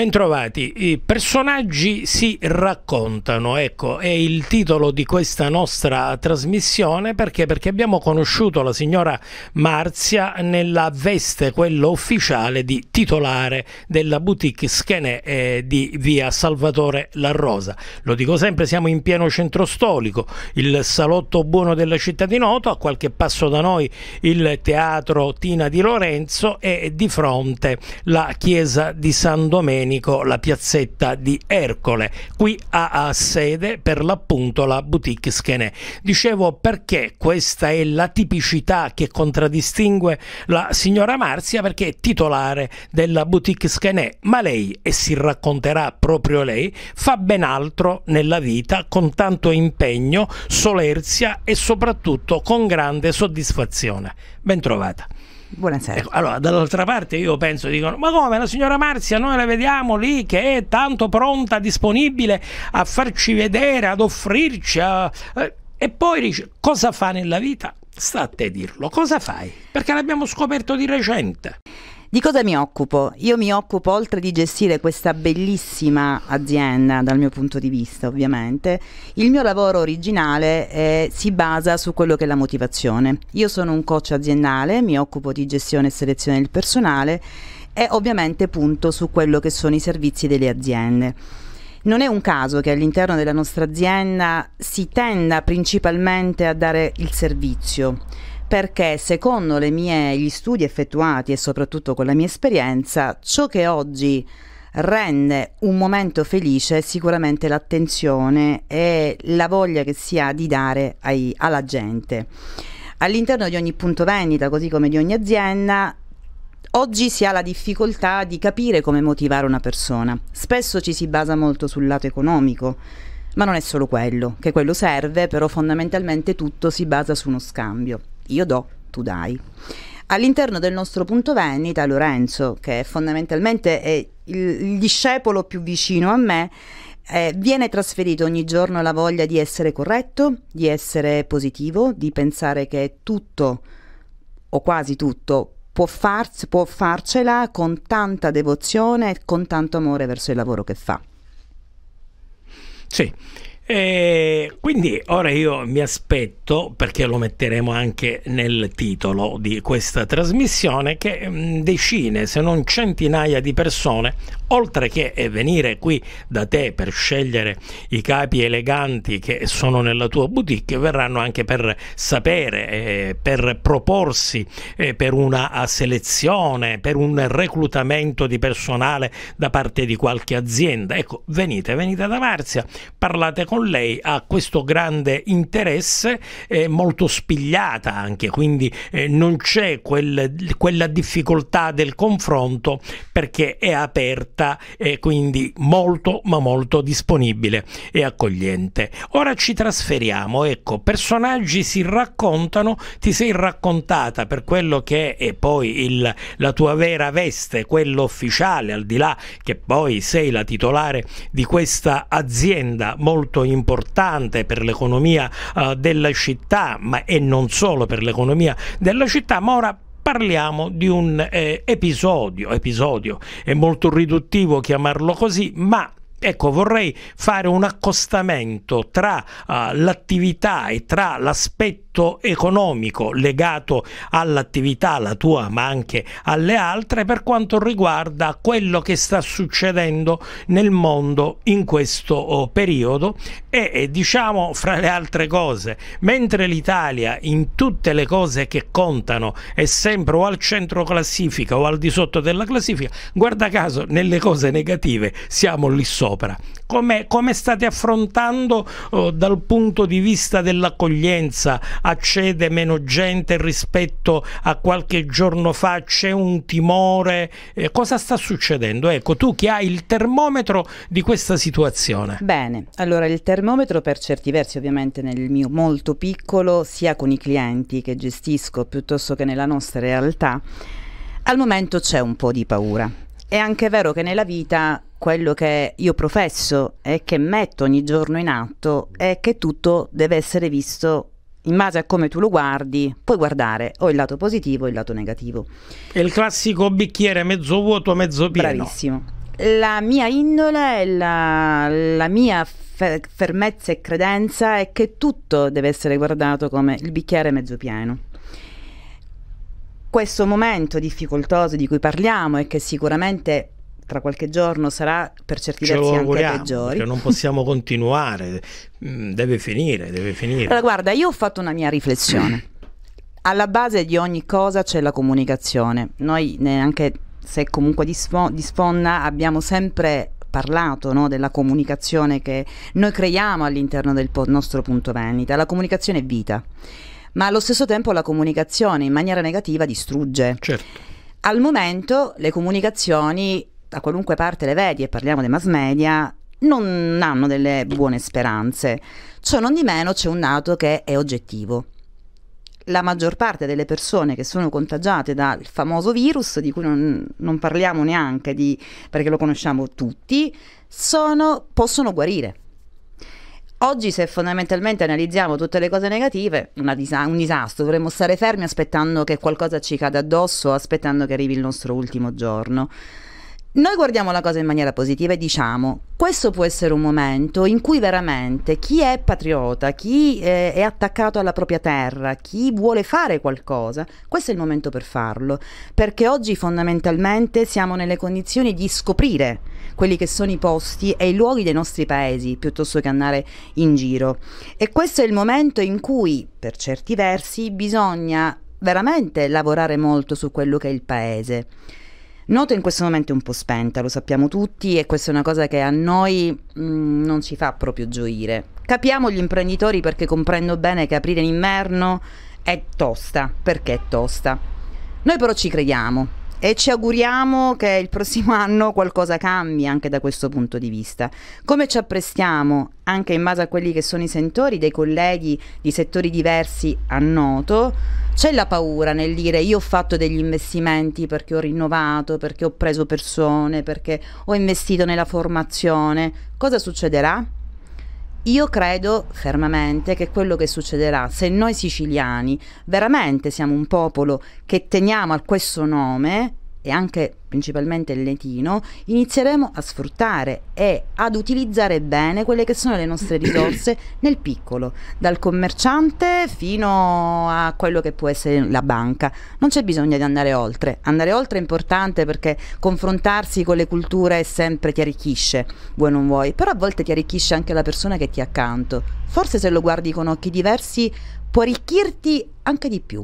Bentrovati, i personaggi si raccontano, ecco, è il titolo di questa nostra trasmissione perché? perché? abbiamo conosciuto la signora Marzia nella veste, quella ufficiale, di titolare della boutique Schenè eh, di via Salvatore Larrosa. Lo dico sempre, siamo in pieno centro storico, il salotto buono della città di Noto, a qualche passo da noi il teatro Tina di Lorenzo e di fronte la chiesa di San Domenico ecumenico La Piazzetta di Ercole. Qui ha, ha sede per l'appunto la boutique Schenè. Dicevo perché questa è la tipicità che contraddistingue la signora Marzia perché è titolare della boutique Schenè, ma lei, e si racconterà proprio lei, fa ben altro nella vita con tanto impegno, solerzia e soprattutto con grande soddisfazione. Bentrovata. Buonasera. Ecco, allora, dall'altra parte io penso, dicono, ma come la signora Marzia, noi la vediamo lì che è tanto pronta, disponibile a farci vedere, ad offrirci. A... Eh, e poi dice, cosa fa nella vita? Sta a te dirlo, cosa fai? Perché l'abbiamo scoperto di recente. Di cosa mi occupo? Io mi occupo oltre di gestire questa bellissima azienda dal mio punto di vista ovviamente, il mio lavoro originale eh, si basa su quello che è la motivazione. Io sono un coach aziendale, mi occupo di gestione e selezione del personale e ovviamente punto su quello che sono i servizi delle aziende. Non è un caso che all'interno della nostra azienda si tenda principalmente a dare il servizio perché secondo mie, gli studi effettuati e soprattutto con la mia esperienza, ciò che oggi rende un momento felice è sicuramente l'attenzione e la voglia che si ha di dare ai, alla gente. All'interno di ogni punto vendita, così come di ogni azienda, Oggi si ha la difficoltà di capire come motivare una persona. Spesso ci si basa molto sul lato economico, ma non è solo quello, che quello serve, però fondamentalmente tutto si basa su uno scambio io do, tu dai. All'interno del nostro punto vendita, Lorenzo, che fondamentalmente è il discepolo più vicino a me, eh, viene trasferito ogni giorno la voglia di essere corretto, di essere positivo, di pensare che tutto o quasi tutto può, farsi, può farcela con tanta devozione e con tanto amore verso il lavoro che fa. Sì, e quindi ora io mi aspetto, perché lo metteremo anche nel titolo di questa trasmissione, che mm, decine, se non centinaia di persone, oltre che eh, venire qui da te per scegliere i capi eleganti che sono nella tua boutique, verranno anche per sapere, eh, per proporsi eh, per una selezione, per un reclutamento di personale da parte di qualche azienda. Ecco, venite, venite da Marzia, parlate con con lei ha questo grande interesse, eh, molto spigliata anche, quindi eh, non c'è quel, quella difficoltà del confronto perché è aperta e quindi molto ma molto disponibile e accogliente. Ora ci trasferiamo, ecco, personaggi si raccontano, ti sei raccontata per quello che è poi il, la tua vera veste, quello ufficiale, al di là che poi sei la titolare di questa azienda molto importante importante per l'economia eh, della città, ma e non solo per l'economia della città, ma ora parliamo di un eh, episodio, episodio, è molto riduttivo chiamarlo così, ma Ecco, vorrei fare un accostamento tra uh, l'attività e tra l'aspetto aspetto economico legato all'attività, la tua ma anche alle altre, per quanto riguarda quello che sta succedendo nel mondo in questo oh, periodo e, diciamo fra le altre cose, mentre l'Italia in tutte le cose che contano è sempre o al centro classifica o al di sotto della classifica, guarda caso nelle cose negative siamo lì sopra. Come, come state affrontando eh, dal punto di vista dell'accoglienza accede meno gente rispetto a qualche giorno fa, c'è un timore, eh, cosa sta succedendo? Ecco, tu che hai il termometro di questa situazione. Bene, allora il termometro per certi versi ovviamente nel mio molto piccolo, sia con i clienti che gestisco piuttosto che nella nostra realtà, al momento c'è un po' di paura. È anche vero che nella vita quello che io professo e che metto ogni giorno in atto è che tutto deve essere visto in base a come tu lo guardi, puoi guardare o il lato positivo o il lato negativo. È il classico bicchiere mezzo vuoto, mezzo pieno. Bravissimo. La mia indole, la, la mia fer fermezza e credenza è che tutto deve essere guardato come il bicchiere mezzo pieno. Questo momento difficoltoso di cui parliamo e che sicuramente tra qualche giorno sarà per certi Ce versi anche peggiore. Non possiamo continuare, mm, deve finire, deve finire. Allora, guarda, io ho fatto una mia riflessione. Alla base di ogni cosa c'è la comunicazione. Noi neanche se comunque di, sfonda abbiamo sempre parlato no, della comunicazione che noi creiamo all'interno del po- nostro punto vendita. La comunicazione è vita, ma allo stesso tempo la comunicazione in maniera negativa distrugge. Certo. Al momento le comunicazioni da qualunque parte le vedi e parliamo dei mass media, non hanno delle buone speranze. Ciò non di meno c'è un dato che è oggettivo. La maggior parte delle persone che sono contagiate dal famoso virus, di cui non, non parliamo neanche di, perché lo conosciamo tutti, sono, possono guarire. Oggi se fondamentalmente analizziamo tutte le cose negative, disa- un disastro, dovremmo stare fermi aspettando che qualcosa ci cada addosso, aspettando che arrivi il nostro ultimo giorno. Noi guardiamo la cosa in maniera positiva e diciamo questo può essere un momento in cui veramente chi è patriota, chi eh, è attaccato alla propria terra, chi vuole fare qualcosa, questo è il momento per farlo, perché oggi fondamentalmente siamo nelle condizioni di scoprire quelli che sono i posti e i luoghi dei nostri paesi piuttosto che andare in giro. E questo è il momento in cui, per certi versi, bisogna veramente lavorare molto su quello che è il paese. Noto in questo momento è un po' spenta, lo sappiamo tutti e questa è una cosa che a noi mh, mm, non ci fa proprio gioire. Capiamo gli imprenditori perché comprendo bene che aprire in inverno è tosta, perché è tosta. Noi però ci crediamo, e ci auguriamo che il prossimo anno qualcosa cambi anche da questo punto di vista. Come ci apprestiamo, anche in base a quelli che sono i sentori dei colleghi di settori diversi a Noto, c'è la paura nel dire io ho fatto degli investimenti perché ho rinnovato, perché ho preso persone, perché ho investito nella formazione. Cosa succederà? Io credo fermamente che quello che succederà se noi siciliani veramente siamo un popolo che teniamo a questo nome, e anche principalmente il letino, inizieremo a sfruttare e ad utilizzare bene quelle che sono le nostre risorse nel piccolo, dal commerciante fino a quello che può essere la banca. Non c'è bisogno di andare oltre. Andare oltre è importante perché confrontarsi con le culture sempre ti arricchisce, vuoi non vuoi, però a volte ti arricchisce anche la persona che ti è accanto. Forse se lo guardi con occhi diversi può arricchirti anche di più.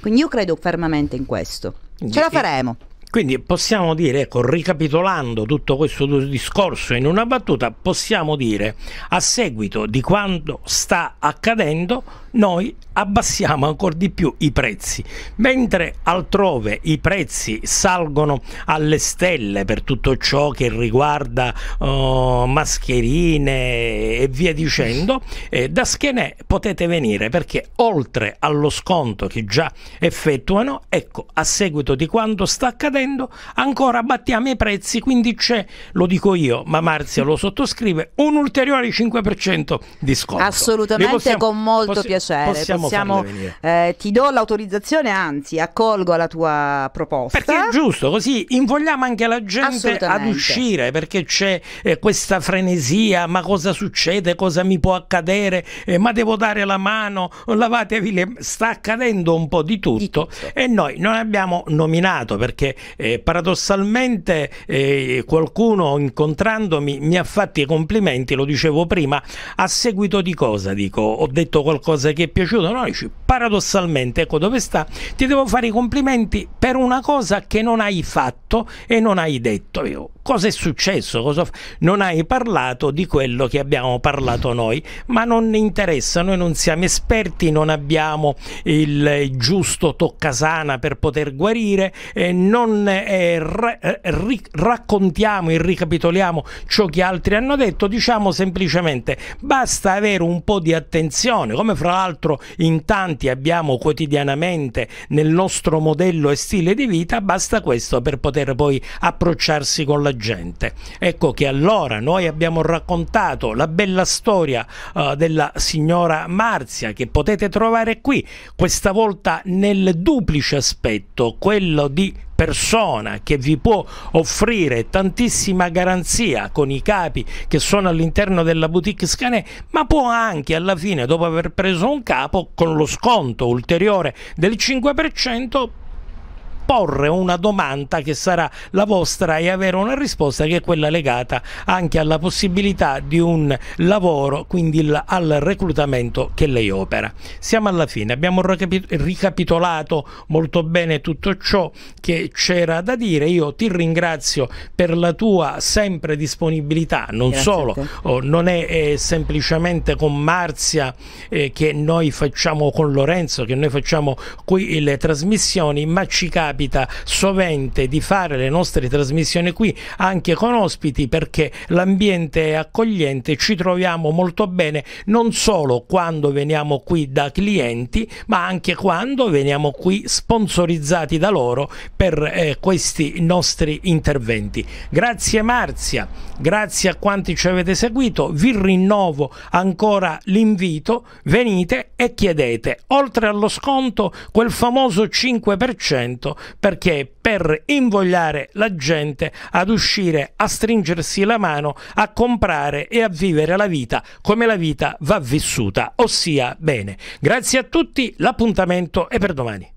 Quindi io credo fermamente in questo. Ce la faremo. Quindi possiamo dire, ecco, ricapitolando tutto questo discorso in una battuta, possiamo dire a seguito di quanto sta accadendo noi abbassiamo ancora di più i prezzi, mentre altrove i prezzi salgono alle stelle per tutto ciò che riguarda uh, mascherine e via dicendo, eh, da Schenè potete venire perché oltre allo sconto che già effettuano, ecco, a seguito di quanto sta accadendo, ancora abbattiamo i prezzi, quindi c'è, lo dico io, ma Marzia lo sottoscrive, un ulteriore 5% di sconto. Assolutamente possiamo, con molto piacere piacere. Possiamo, possiamo eh, ti do l'autorizzazione, anzi, accolgo la tua proposta. Perché è giusto, così invogliamo anche la gente ad uscire, perché c'è eh, questa frenesia, ma cosa succede, cosa mi può accadere, eh, ma devo dare la mano, lavatevi le... sta accadendo un po' di tutto, di tutto. e noi non abbiamo nominato perché eh, paradossalmente eh, qualcuno incontrandomi mi ha fatto i complimenti, lo dicevo prima, a seguito di cosa dico? Ho detto qualcosa che è piaciuto a noi, paradossalmente, ecco dove sta, ti devo fare i complimenti per una cosa che non hai fatto e non hai detto. Io, cosa è successo? Cosa non hai parlato di quello che abbiamo parlato noi, ma non interessa, noi non siamo esperti, non abbiamo il giusto toccasana per poter guarire, eh, non eh, ra eh, raccontiamo e ricapitoliamo ciò che altri hanno detto, diciamo semplicemente basta avere un po' di attenzione, come fra l'altro in tanti abbiamo quotidianamente nel nostro modello e stile di vita, basta questo per poter poi approcciarsi con la gente. Ecco che allora noi abbiamo raccontato la bella storia uh, della signora Marzia che potete trovare qui, questa volta nel duplice aspetto, quello di persona che vi può offrire tantissima garanzia con i capi che sono all'interno della boutique Scanè, ma può anche alla fine, dopo aver preso un capo, con lo sconto ulteriore del 5%, porre una domanda che sarà la vostra e avere una risposta che è quella legata anche alla possibilità di un lavoro, quindi al reclutamento che lei opera. Siamo alla fine, abbiamo ricapitolato molto bene tutto ciò che c'era da dire, io ti ringrazio per la tua sempre disponibilità, non Grazie solo, oh, non è, è, semplicemente con Marzia eh, che noi facciamo, con Lorenzo che noi facciamo qui le trasmissioni, ma ci capita capita sovente di fare le nostre trasmissioni qui anche con ospiti perché l'ambiente è accogliente, ci troviamo molto bene non solo quando veniamo qui da clienti ma anche quando veniamo qui sponsorizzati da loro per eh, questi nostri interventi. Grazie Marzia, grazie a quanti ci avete seguito, vi rinnovo ancora l'invito, venite e chiedete oltre allo sconto quel famoso 5% perché per invogliare la gente ad uscire a stringersi la mano, a comprare e a vivere la vita come la vita va vissuta, ossia bene. Grazie a tutti, l'appuntamento è per domani.